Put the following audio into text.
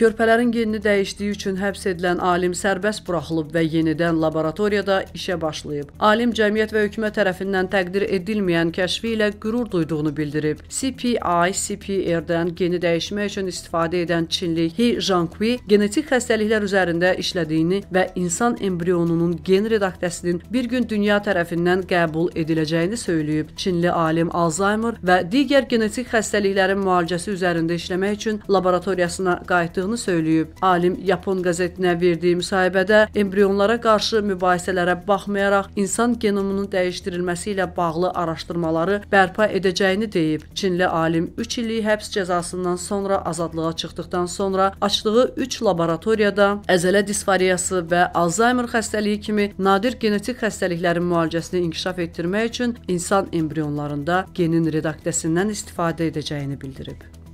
Körpələrin genini dəyişdiyi üçün həbs edilən alim sərbəst buraxılıb və yenidən laboratoriyada işə başlayıb. Alim cəmiyyət və hökumət tərəfindən təqdir edilməyən kəşfi ilə qürur duyduğunu bildirib. CPI, CPR-dən geni dəyişmək üçün istifadə edən Çinli He Zhangqi genetik xəstəliklər üzərində işlədiyini və insan embrionunun gen redaktəsinin bir gün dünya tərəfindən qəbul ediləcəyini söyləyib. Çinli alim Alzheimer və digər genetik xəstəliklərin müalicəsi üzərində işləmək üçün laboratoriyasına qayıtdığını çıxardığını söyləyib. Alim Yapon qəzetinə verdiyi müsahibədə embrionlara qarşı mübahisələrə baxmayaraq insan genomunun dəyişdirilməsi ilə bağlı araşdırmaları bərpa edəcəyini deyib. Çinli alim 3 illik həbs cəzasından sonra azadlığa çıxdıqdan sonra açdığı 3 laboratoriyada əzələ disfariyası və Alzheimer xəstəliyi kimi nadir genetik xəstəliklərin müalicəsini inkişaf etdirmək üçün insan embrionlarında genin redaktəsindən istifadə edəcəyini bildirib.